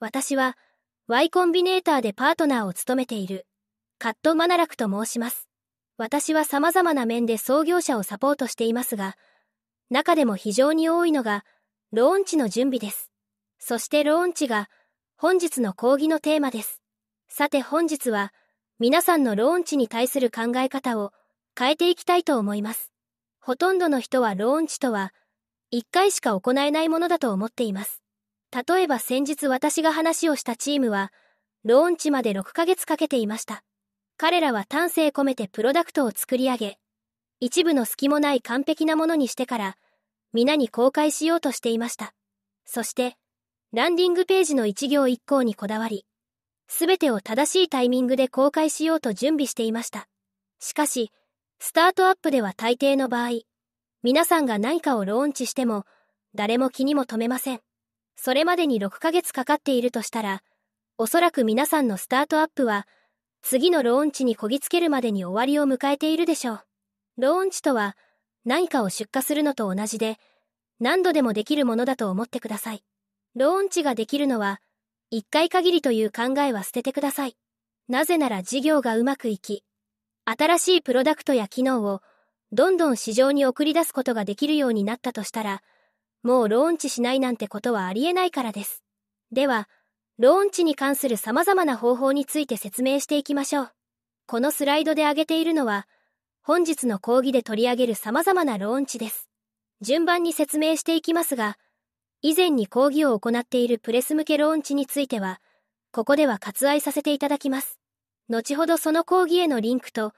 私は Y コンビネーターでパートナーを務めているカットマナラクと申します。私は様々な面で創業者をサポートしていますが、中でも非常に多いのがローンチの準備です。そしてローンチが本日の講義のテーマです。さて本日は皆さんのローンチに対する考え方を変えていきたいと思います。ほとんどの人はローンチとは1回しか行えないものだと思っています。例えば先日私が話をしたチームは、ローンチまで6ヶ月かけていました。彼らは丹精込めてプロダクトを作り上げ、一部の隙もない完璧なものにしてから、皆に公開しようとしていました。そして、ランディングページの一行一行にこだわり、すべてを正しいタイミングで公開しようと準備していました。しかし、スタートアップでは大抵の場合、皆さんが何かをローンチしても、誰も気にも留めません。それまでに6ヶ月かかっているとしたら、おそらく皆さんのスタートアップは、次のローンチにこぎつけるまでに終わりを迎えているでしょう。ローンチとは、何かを出荷するのと同じで、何度でもできるものだと思ってください。ローンチができるのは、一回限りという考えは捨ててください。なぜなら事業がうまくいき、新しいプロダクトや機能をどんどん市場に送り出すことができるようになったとしたら、もうローンチしないなんてことはありえないからです。では、ローンチに関する様々な方法について説明していきましょう。このスライドで挙げているのは、本日の講義で取り上げる様々なローンチです。順番に説明していきますが、以前に講義を行っているプレス向けローンチについては、ここでは割愛させていただきます。後ほどその講義へのリンクと、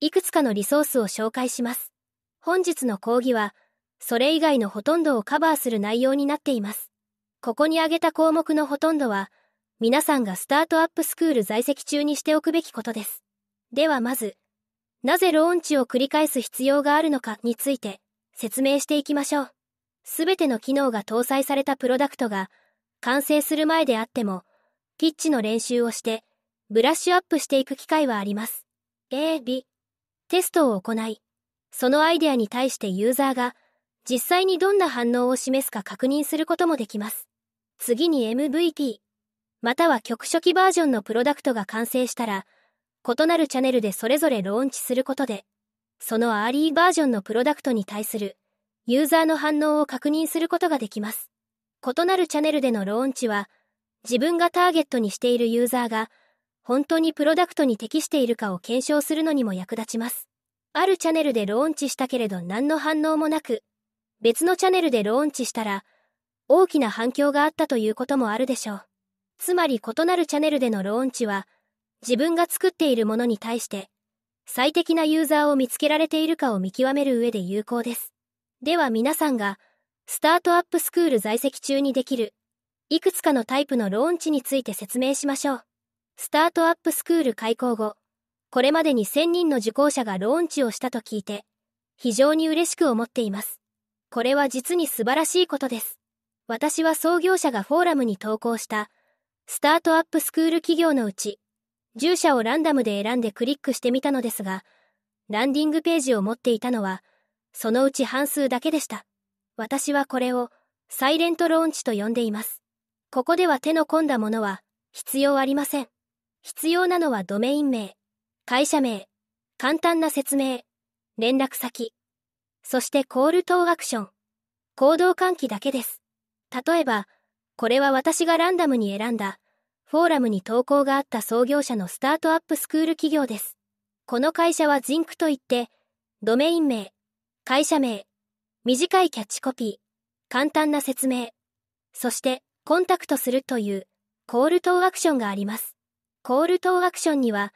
いくつかのリソースを紹介します。本日の講義は、それ以外のほとんどをカバーする内容になっています。ここに挙げた項目のほとんどは、皆さんがスタートアップスクール在籍中にしておくべきことです。ではまず、なぜローンチを繰り返す必要があるのかについて説明していきましょう。すべての機能が搭載されたプロダクトが完成する前であっても、ピッチの練習をしてブラッシュアップしていく機会はあります。A、B、テストを行い、そのアイデアに対してユーザーが実際にどんな反応を示すか確認することもできます。次に MVP、または局初期バージョンのプロダクトが完成したら、異なるチャンネルでそれぞれローンチすることで、そのアーリーバージョンのプロダクトに対するユーザーの反応を確認することができます。異なるチャンネルでのローンチは、自分がターゲットにしているユーザーが、本当にプロダクトに適しているかを検証するのにも役立ちます。あるチャンネルでローンチしたけれど何の反応もなく、別のチャンネルでローンチしたら、大きな反響があったということもあるでしょう。つまり異なるチャンネルでのローンチは、自分が作っているものに対して、最適なユーザーを見つけられているかを見極める上で有効です。では皆さんが、スタートアップスクール在籍中にできる、いくつかのタイプのローンチについて説明しましょう。スタートアップスクール開校後、これまでに1000人の受講者がローンチをしたと聞いて、非常に嬉しく思っています。これは実に素晴らしいことです。私は創業者がフォーラムに投稿した、スタートアップスクール企業のうち、従者をランダムで選んでクリックしてみたのですが、ランディングページを持っていたのは、そのうち半数だけでした。私はこれを、サイレントローンチと呼んでいます。ここでは手の込んだものは、必要ありません。必要なのはドメイン名、会社名、簡単な説明、連絡先、そしてコール等アクション。行動喚起だけです。例えば、これは私がランダムに選んだ、フォーラムに投稿があった創業者のスタートアップスクール企業です。この会社はジンクといって、ドメイン名、会社名、短いキャッチコピー、簡単な説明、そしてコンタクトするというコール等アクションがあります。コール等アクションには、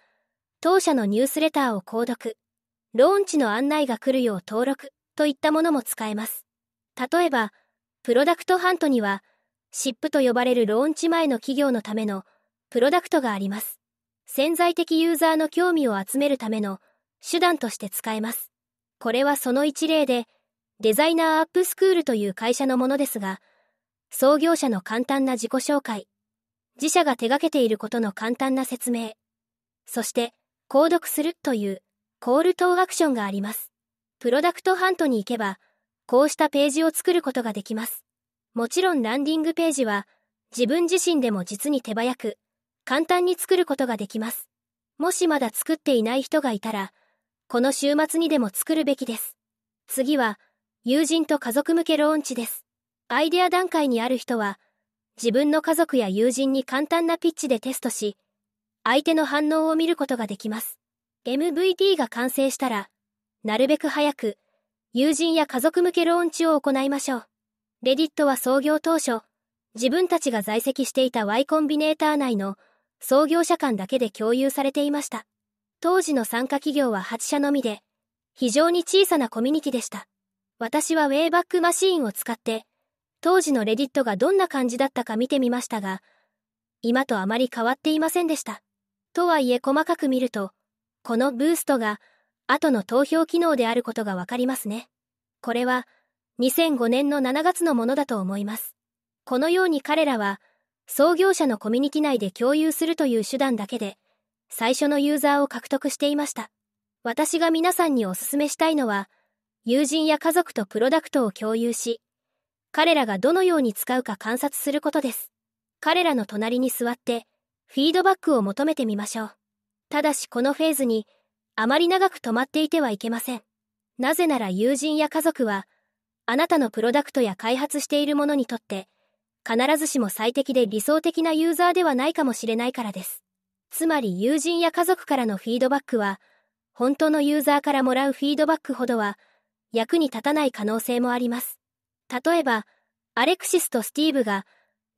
当社のニュースレターを購読、ローンチの案内が来るよう登録、といったものも使えます。例えば、プロダクトハントには、シップと呼ばれるローンチ前の企業のためのプロダクトがあります。潜在的ユーザーの興味を集めるための手段として使えます。これはその一例で、デザイナーアップスクールという会社のものですが、創業者の簡単な自己紹介、自社が手掛けていることの簡単な説明、そして、購読するというコール等アクションがあります。プロダクトハントに行けば、こうしたページを作ることができます。もちろんランディングページは、自分自身でも実に手早く、簡単に作ることができます。もしまだ作っていない人がいたら、この週末にでも作るべきです。次は、友人と家族向けローンチです。アイデア段階にある人は、自分の家族や友人に簡単なピッチでテストし、相手の反応を見ることができます。MVP が完成したら、なるべく早く、友人や家族向けローンチを行いましょう。レディットは創業当初、自分たちが在籍していた Y コンビネーター内の創業者間だけで共有されていました。当時の参加企業は8社のみで、非常に小さなコミュニティでした。私はウェイバックマシーンを使って、当時のレディットがどんな感じだったか見てみましたが、今とあまり変わっていませんでした。とはいえ細かく見ると、このブーストが後の投票機能であることがわかりますね。これは2005年の7月のものだと思います。このように彼らは創業者のコミュニティ内で共有するという手段だけで最初のユーザーを獲得していました。私が皆さんにお勧めしたいのは友人や家族とプロダクトを共有し彼らがどのように使うか観察することです。彼らの隣に座ってフィードバックを求めてみましょう。ただしこのフェーズにあまり長く止まっていてはいけません。なぜなら友人や家族は、あなたのプロダクトや開発しているものにとって、必ずしも最適で理想的なユーザーではないかもしれないからです。つまり友人や家族からのフィードバックは、本当のユーザーからもらうフィードバックほどは、役に立たない可能性もあります。例えば、アレクシスとスティーブが、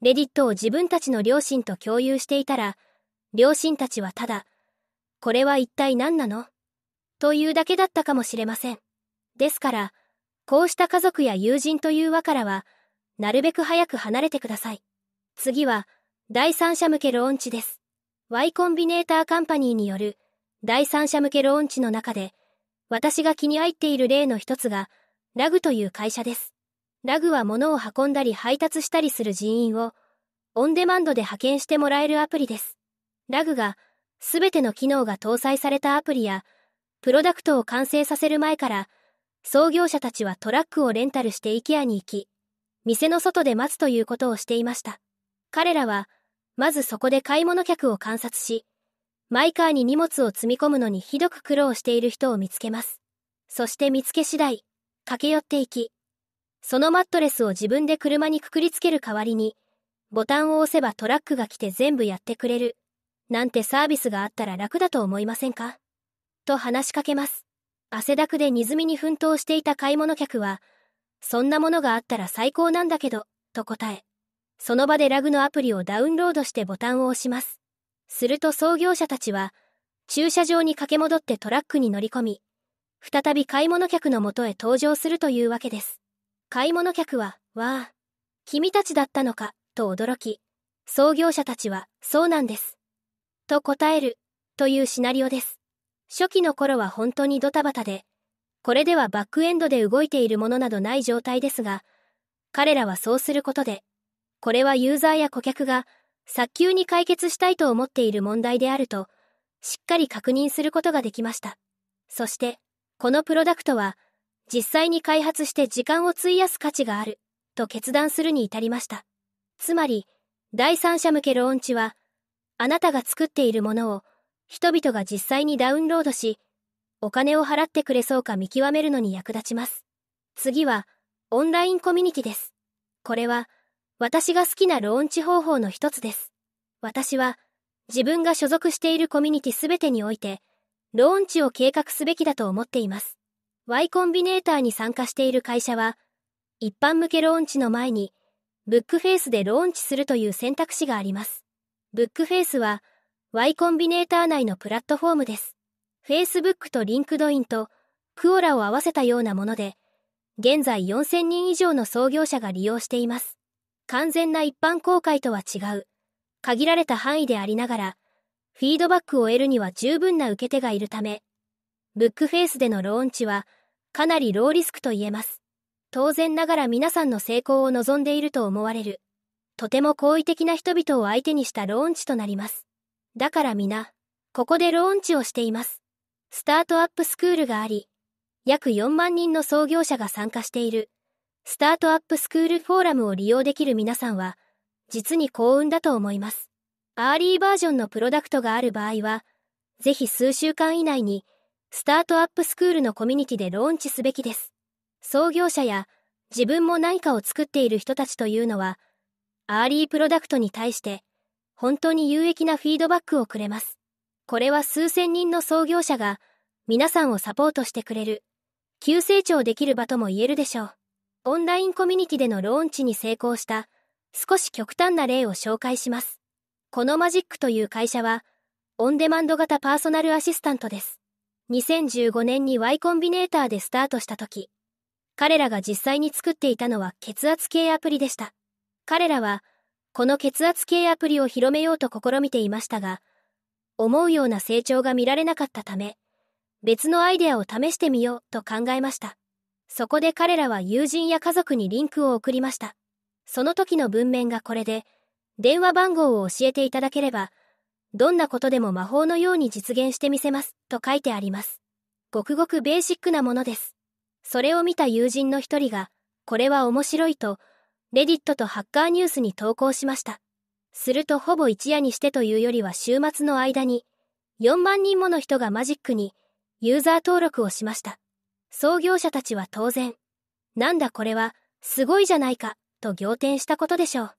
レディットを自分たちの両親と共有していたら、両親たちはただ、これは一体何なのというだけだったかもしれません。ですから、こうした家族や友人という輪からは、なるべく早く離れてください。次は、第三者向けローンチです。Y コンビネーターカンパニーによる第三者向けローンチの中で、私が気に入っている例の一つが、ラグという会社です。ラグは物を運んだり配達したりする人員を、オンデマンドで派遣してもらえるアプリです。ラグが、すべての機能が搭載されたアプリや、プロダクトを完成させる前から、創業者たちはトラックをレンタルして IKEA に行き、店の外で待つということをしていました。彼らは、まずそこで買い物客を観察し、マイカーに荷物を積み込むのにひどく苦労している人を見つけます。そして見つけ次第、駆け寄っていき、そのマットレスを自分で車にくくりつける代わりに、ボタンを押せばトラックが来て全部やってくれる、なんてサービスがあったら楽だと思いませんかと話しかけます。汗だくで荷積みに奮闘していた買い物客は、そんなものがあったら最高なんだけど、と答え、その場でラグのアプリをダウンロードしてボタンを押します。すると創業者たちは、駐車場に駆け戻ってトラックに乗り込み、再び買い物客のもとへ登場するというわけです。買い物客は、わあ、君たちだったのか、と驚き、創業者たちは、そうなんです。と答えるというシナリオです。初期の頃は本当にドタバタで、これではバックエンドで動いているものなどない状態ですが、彼らはそうすることで、これはユーザーや顧客が早急に解決したいと思っている問題であると、しっかり確認することができました。そして、このプロダクトは、実際に開発して時間を費やす価値がある、と決断するに至りました。つまり、第三者向けローンチは、あなたが作っているものを人々が実際にダウンロードし、お金を払ってくれそうか見極めるのに役立ちます。次は、オンラインコミュニティです。これは、私が好きなローンチ方法の一つです。私は、自分が所属しているコミュニティすべてにおいて、ローンチを計画すべきだと思っています。Y コンビネーターに参加している会社は、一般向けローンチの前に、ブックフェイスでローンチするという選択肢があります。ブックフェイスは Y コンビネーター内のプラットフォームです。Facebook と LinkedIn とクオラを合わせたようなもので、現在4000人以上の創業者が利用しています。完全な一般公開とは違う、限られた範囲でありながら、フィードバックを得るには十分な受け手がいるため、ブックフェイスでのローンチはかなりローリスクと言えます。当然ながら皆さんの成功を望んでいると思われる。とても好意的な人々を相手にしたローンチとなります。だから皆、ここでローンチをしています。スタートアップスクールがあり、約4万人の創業者が参加している、スタートアップスクールフォーラムを利用できる皆さんは、実に幸運だと思います。アーリーバージョンのプロダクトがある場合は、ぜひ数週間以内に、スタートアップスクールのコミュニティでローンチすべきです。創業者や自分も何かを作っている人たちというのは、アーリープロダクトに対して本当に有益なフィードバックをくれます。これは数千人の創業者が皆さんをサポートしてくれる、急成長できる場とも言えるでしょう。オンラインコミュニティでのローンチに成功した少し極端な例を紹介します。このマジックという会社は、オンデマンド型パーソナルアシスタントです。2015年に Y コンビネーターでスタートした時、彼らが実際に作っていたのは血圧計アプリでした。彼らは、この血圧計アプリを広めようと試みていましたが、思うような成長が見られなかったため、別のアイデアを試してみようと考えました。そこで彼らは友人や家族にリンクを送りました。その時の文面がこれで、電話番号を教えていただければ、どんなことでも魔法のように実現してみせます、と書いてあります。ごくごくベーシックなものです。それを見た友人の一人が、これは面白いと、レディットとハッカーニュースに投稿しました。するとほぼ一夜にしてというよりは週末の間に、4万人もの人がマジックに、ユーザー登録をしました。創業者たちは当然、なんだこれは、すごいじゃないか、と仰天したことでしょう。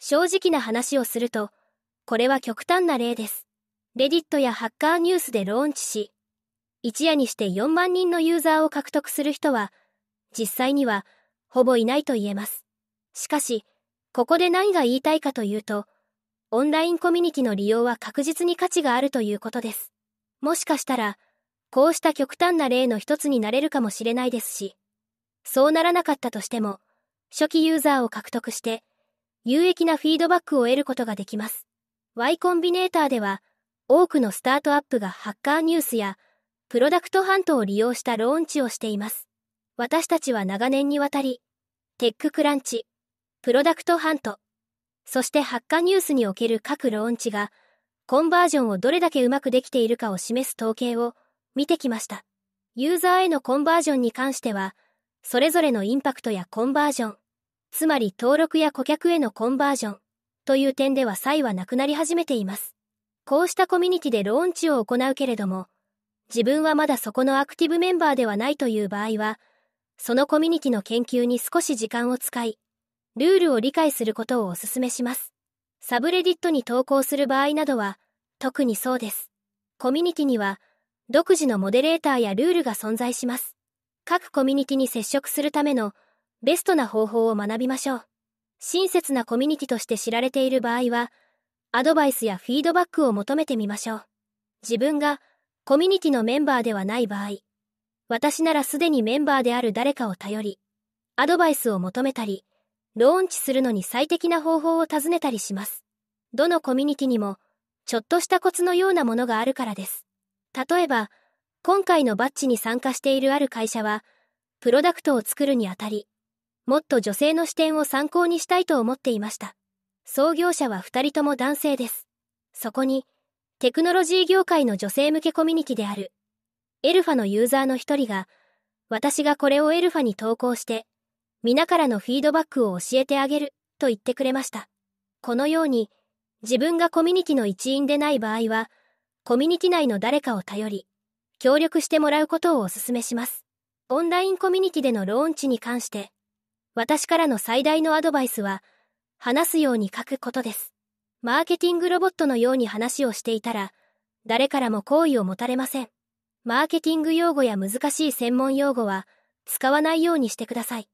正直な話をすると、これは極端な例です。レディットやハッカーニュースでローンチし、一夜にして4万人のユーザーを獲得する人は、実際には、ほぼいないと言えます。しかし、ここで何が言いたいかというと、オンラインコミュニティの利用は確実に価値があるということです。もしかしたら、こうした極端な例の一つになれるかもしれないですし、そうならなかったとしても、初期ユーザーを獲得して、有益なフィードバックを得ることができます。Y コンビネーターでは、多くのスタートアップがハッカーニュースや、プロダクトハントを利用したローンチをしています。私たちは長年にわたり、テッククランチ、プロダクトハント、そしてハッカニュースにおける各ローンチが、コンバージョンをどれだけうまくできているかを示す統計を見てきました。ユーザーへのコンバージョンに関しては、それぞれのインパクトやコンバージョン、つまり登録や顧客へのコンバージョンという点では差異はなくなり始めています。こうしたコミュニティでローンチを行うけれども、自分はまだそこのアクティブメンバーではないという場合は、そのコミュニティの研究に少し時間を使い、ルールを理解することをお勧めします。サブレディットに投稿する場合などは、特にそうです。コミュニティには、独自のモデレーターやルールが存在します。各コミュニティに接触するためのベストな方法を学びましょう。親切なコミュニティとして知られている場合は、アドバイスやフィードバックを求めてみましょう。自分がコミュニティのメンバーではない場合、私ならすでにメンバーである誰かを頼り、アドバイスを求めたり、ローンチするのに最適な方法を尋ねたりします。どのコミュニティにも、ちょっとしたコツのようなものがあるからです。例えば、今回のバッジに参加しているある会社は、プロダクトを作るにあたり、もっと女性の視点を参考にしたいと思っていました。創業者は二人とも男性です。そこに、テクノロジー業界の女性向けコミュニティである、エルファのユーザーの一人が、私がこれをエルファに投稿して、皆からのフィードバックを教えてあげると言ってくれました。このように、自分がコミュニティの一員でない場合は、コミュニティ内の誰かを頼り、協力してもらうことをお勧めします。オンラインコミュニティでのローンチに関して、私からの最大のアドバイスは、話すように書くことです。マーケティングロボットのように話をしていたら、誰からも好意を持たれません。マーケティング用語や難しい専門用語は、使わないようにしてください。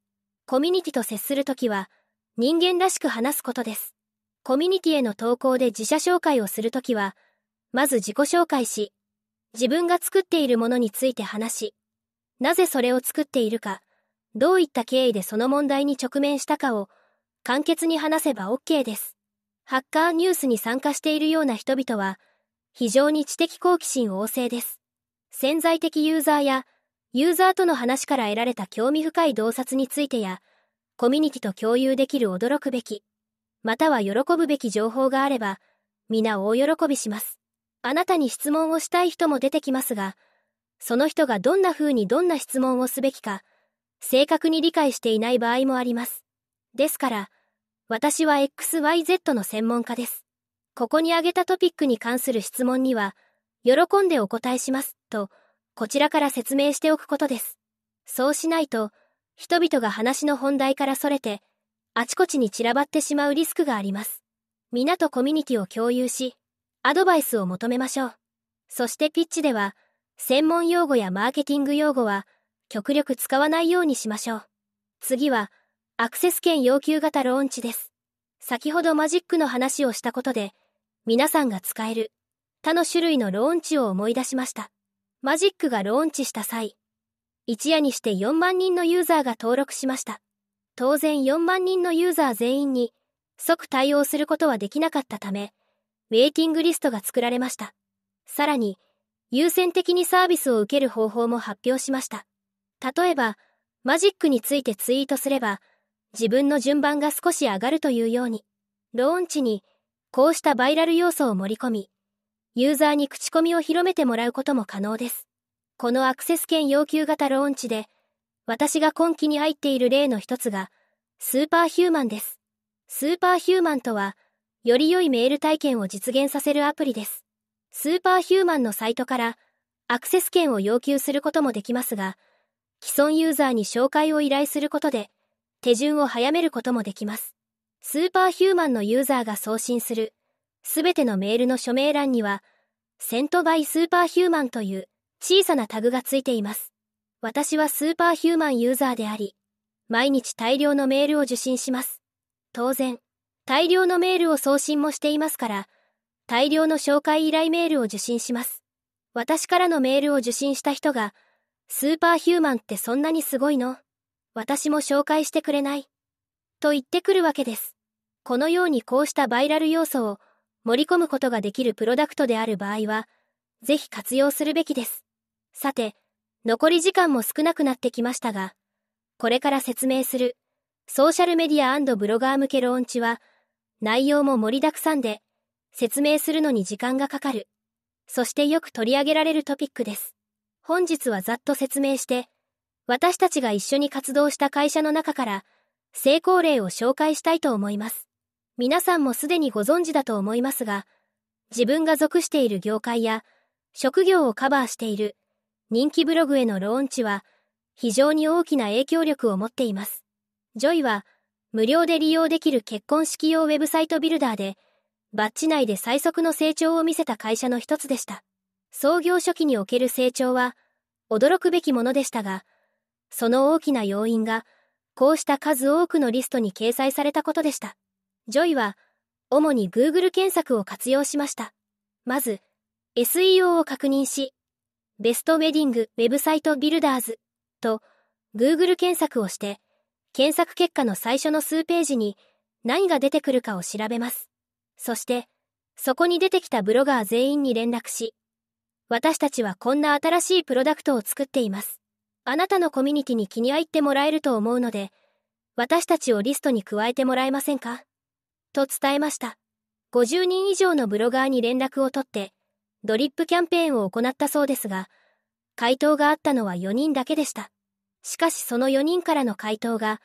コミュニティと接するときは、人間らしく話すことです。コミュニティへの投稿で自社紹介をするときは、まず自己紹介し、自分が作っているものについて話し、なぜそれを作っているか、どういった経緯でその問題に直面したかを、簡潔に話せば OK です。ハッカーニュースに参加しているような人々は、非常に知的好奇心旺盛です。潜在的ユーザーやユーザーとの話から得られた興味深い洞察についてや、コミュニティと共有できる驚くべき、または喜ぶべき情報があれば、皆大喜びします。あなたに質問をしたい人も出てきますが、その人がどんな風にどんな質問をすべきか、正確に理解していない場合もあります。ですから、私は XYZ の専門家です。ここに挙げたトピックに関する質問には、喜んでお答えします、と、こちらから説明しておくことです。そうしないと、人々が話の本題からそれて、あちこちに散らばってしまうリスクがあります。皆とコミュニティを共有し、アドバイスを求めましょう。そしてピッチでは、専門用語やマーケティング用語は、極力使わないようにしましょう。次は、アクセス権要求型ローンチです。先ほどマジックの話をしたことで、皆さんが使える、他の種類のローンチを思い出しました。マジックがローンチした際、一夜にして4万人のユーザーが登録しました。当然4万人のユーザー全員に即対応することはできなかったため、ウェイティングリストが作られました。さらに、優先的にサービスを受ける方法も発表しました。例えば、マジックについてツイートすれば、自分の順番が少し上がるというように、ローンチにこうしたバイラル要素を盛り込み、ユーザーに口コミを広めてもらうことも可能です。このアクセス権要求型ローンチで、私が今期に入っている例の一つが、スーパーヒューマンです。スーパーヒューマンとは、より良いメール体験を実現させるアプリです。スーパーヒューマンのサイトから、アクセス権を要求することもできますが、既存ユーザーに紹介を依頼することで、手順を早めることもできます。スーパーヒューマンのユーザーが送信するすべてのメールの署名欄には、セントバイスーパーヒューマンという小さなタグがついています。私はスーパーヒューマンユーザーであり、毎日大量のメールを受信します。当然、大量のメールを送信もしていますから、大量の紹介依頼メールを受信します。私からのメールを受信した人が、スーパーヒューマンってそんなにすごいの私も紹介してくれない。と言ってくるわけです。このようにこうしたバイラル要素を盛り込むことができるプロダクトである場合は、ぜひ活用するべきです。さて、残り時間も少なくなってきましたが、これから説明するソーシャルメディアブロガー向けローンチは、内容も盛りだくさんで、説明するのに時間がかかる。そしてよく取り上げられるトピックです。本日はざっと説明して、私たちが一緒に活動した会社の中から、成功例を紹介したいと思います。皆さんもすでにご存知だと思いますが、自分が属している業界や、職業をカバーしている人気ブログへのローンチは、非常に大きな影響力を持っています。ジョイは、無料で利用できる結婚式用ウェブサイトビルダーで、バッチ内で最速の成長を見せた会社の一つでした。創業初期における成長は、驚くべきものでしたが、その大きな要因が、こうした数多くのリストに掲載されたことでした。ジョイは、主に Google 検索を活用しました。まず、SEO を確認し、ベストウェディングウェブサイトビルダーズと Google 検索をして、検索結果の最初の数ページに何が出てくるかを調べます。そして、そこに出てきたブロガー全員に連絡し、私たちはこんな新しいプロダクトを作っています。あなたのコミュニティに気に入ってもらえると思うので、私たちをリストに加えてもらえませんかと伝えました。50人以上のブロガーに連絡を取って、ドリップキャンペーンを行ったそうですが、回答があったのは4人だけでした。しかしその4人からの回答が、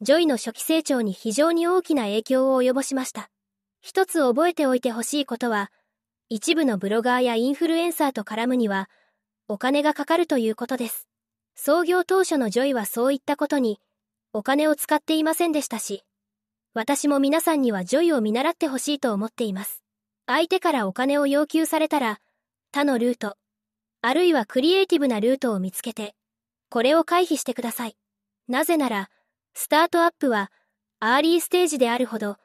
ジョイの初期成長に非常に大きな影響を及ぼしました。一つ覚えておいてほしいことは、一部のブロガーやインフルエンサーと絡むには、お金がかかるということです。創業当初のジョイはそういったことに、お金を使っていませんでしたし、私も皆さんにはジョイを見習ってほしいと思っています。相手からお金を要求されたら、他のルート、あるいはクリエイティブなルートを見つけて、これを回避してください。なぜなら、スタートアップは、アーリーステージであるほど、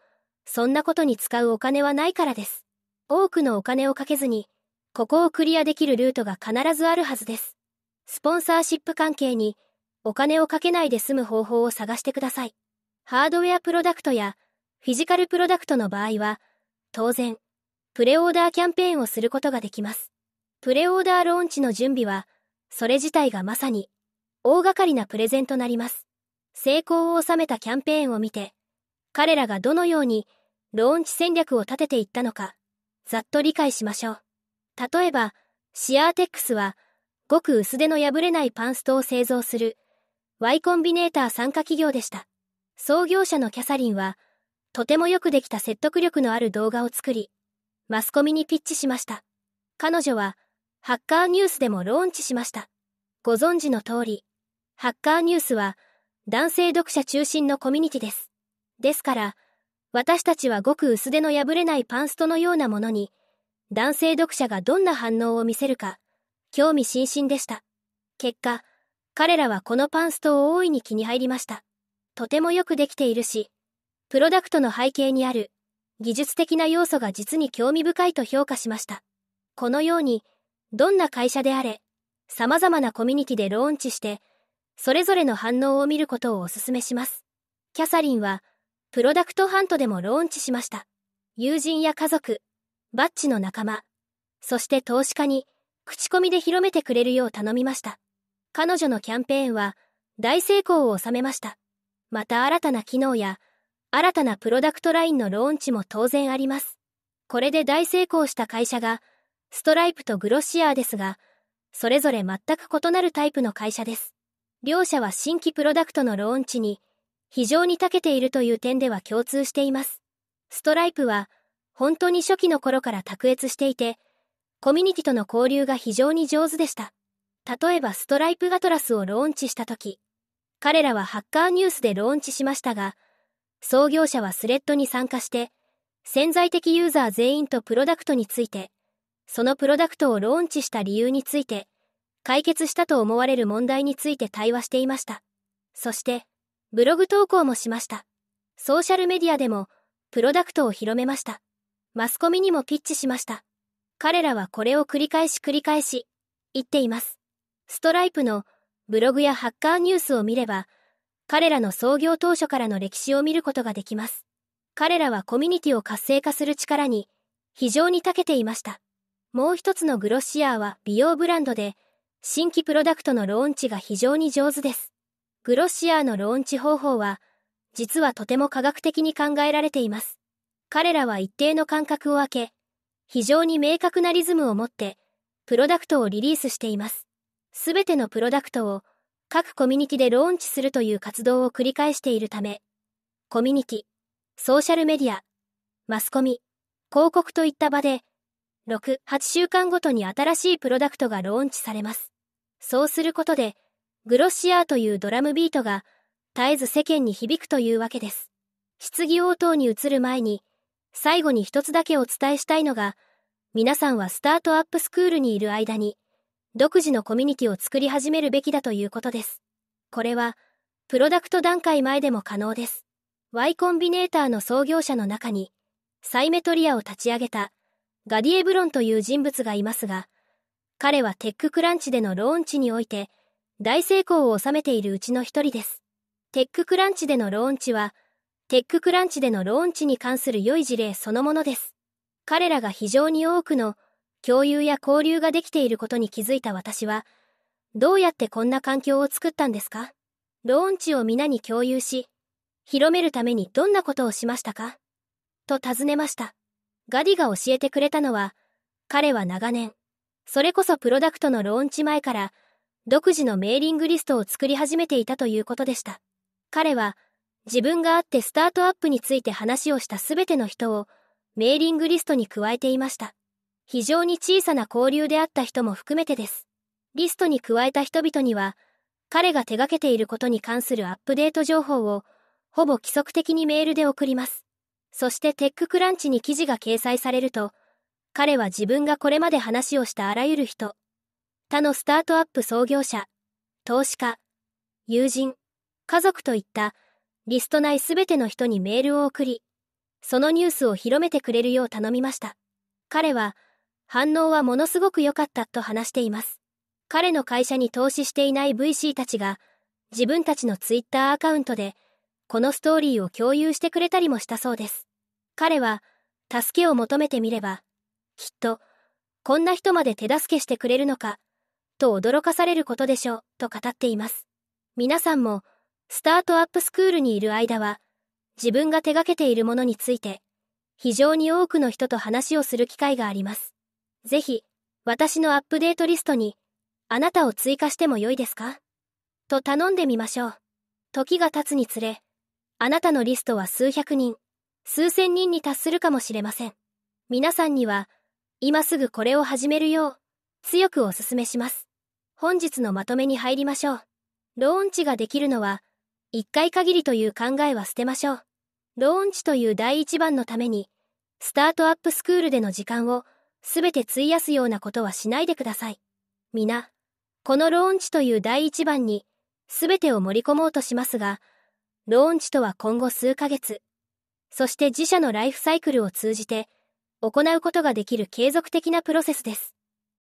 そんなことに使うお金はないからです。多くのお金をかけずに、ここをクリアできるルートが必ずあるはずです。スポンサーシップ関係に、お金をかけないで済む方法を探してください。ハードウェアプロダクトやフィジカルプロダクトの場合は、当然、プレオーダーキャンペーンをすることができます。プレオーダーローンチの準備は、それ自体がまさに、大掛かりなプレゼンとなります。成功を収めたキャンペーンを見て、彼らがどのように、ローンチ戦略を立てていったのか、ざっと理解しましょう。例えば、シアーテックスは、ごく薄手の破れないパンストを製造する、Y コンビネーター参加企業でした。創業者のキャサリンは、とてもよくできた説得力のある動画を作り、マスコミにピッチしました。彼女は、ハッカーニュースでもローンチしました。ご存知の通り、ハッカーニュースは、男性読者中心のコミュニティです。ですから、私たちはごく薄手の破れないパンストのようなものに、男性読者がどんな反応を見せるか、興味津々でした。結果、彼らはこのパンストを大いに気に入りました。とてもよくできているし、プロダクトの背景にある技術的な要素が実に興味深いと評価しました。このように、どんな会社であれ、様々なコミュニティでローンチして、それぞれの反応を見ることをお勧めします。キャサリンは、プロダクトハントでもローンチしました。友人や家族、バッジの仲間、そして投資家に、口コミで広めてくれるよう頼みました。彼女のキャンペーンは、大成功を収めました。また新たな機能や、新たなプロダクトラインのローンチも当然あります。これで大成功した会社が、ストライプとグロシアーですが、それぞれ全く異なるタイプの会社です。両社は新規プロダクトのローンチに、非常に長けているという点では共通しています。ストライプは、本当に初期の頃から卓越していて、コミュニティとの交流が非常に上手でした。例えばストライプガトラスをローンチした時、彼らはハッカーニュースでローンチしましたが、創業者はスレッドに参加して、潜在的ユーザー全員とプロダクトについて、そのプロダクトをローンチした理由について、解決したと思われる問題について対話していました。そして、ブログ投稿もしました。ソーシャルメディアでも、プロダクトを広めました。マスコミにもピッチしました。彼らはこれを繰り返し繰り返し、言っています。ストライプのブログやハッカーニュースを見れば、彼らの創業当初からの歴史を見ることができます。彼らはコミュニティを活性化する力に非常に長けていました。もう一つのグロシアーは美容ブランドで、新規プロダクトのローンチが非常に上手です。グロシアーのローンチ方法は、実はとても科学的に考えられています。彼らは一定の間隔を空け、非常に明確なリズムを持って、プロダクトをリリースしています。すべてのプロダクトを各コミュニティでローンチするという活動を繰り返しているため、コミュニティ、ソーシャルメディア、マスコミ、広告といった場で、6、8週間ごとに新しいプロダクトがローンチされます。そうすることで、グロシアーというドラムビートが絶えず世間に響くというわけです。質疑応答に移る前に、最後に一つだけお伝えしたいのが、皆さんはスタートアップスクールにいる間に、独自のコミュニティを作り始めるべきだということです。これは、プロダクト段階前でも可能です。Y コンビネーターの創業者の中に、サイメトリアを立ち上げたガディエブロンという人物がいますが、彼はテッククランチでのローンチにおいて大成功を収めているうちの一人です。テッククランチでのローンチは、テッククランチでのローンチに関する良い事例そのものです。彼らが非常に多くの共有や交流ができていることに気づいた私は、どうやってこんな環境を作ったんですかローンチを皆に共有し、広めるためにどんなことをしましたかと尋ねました。ガディが教えてくれたのは、彼は長年、それこそプロダクトのローンチ前から、独自のメーリングリストを作り始めていたということでした。彼は、自分があってスタートアップについて話をしたすべての人を、メーリングリストに加えていました。非常に小さな交流であった人も含めてです。リストに加えた人々には、彼が手掛けていることに関するアップデート情報を、ほぼ規則的にメールで送ります。そしてテッククランチに記事が掲載されると、彼は自分がこれまで話をしたあらゆる人、他のスタートアップ創業者、投資家、友人、家族といったリスト内すべての人にメールを送り、そのニュースを広めてくれるよう頼みました。彼は反応はものすごく良かったと話しています。彼の会社に投資していない VC たちが、自分たちの Twitter アカウントで、このストーリーを共有してくれたりもしたそうです。彼は、助けを求めてみれば、きっと、こんな人まで手助けしてくれるのか、と驚かされることでしょう、と語っています。皆さんも、スタートアップスクールにいる間は、自分が手がけているものについて、非常に多くの人と話をする機会があります。ぜひ、私のアップデートリストに、あなたを追加しても良いですかと頼んでみましょう。時が経つにつれ、あなたのリストは数百人、数千人に達するかもしれません。皆さんには、今すぐこれを始めるよう、強くお勧めします。本日のまとめに入りましょう。ローンチができるのは、一回限りという考えは捨てましょう。ローンチという第一番のために、スタートアップスクールでの時間をすべて費やすようなことはしないでください。皆、このローンチという第一番に、すべてを盛り込もうとしますが、ローンチとは今後数ヶ月、そして自社のライフサイクルを通じて、行うことができる継続的なプロセスです。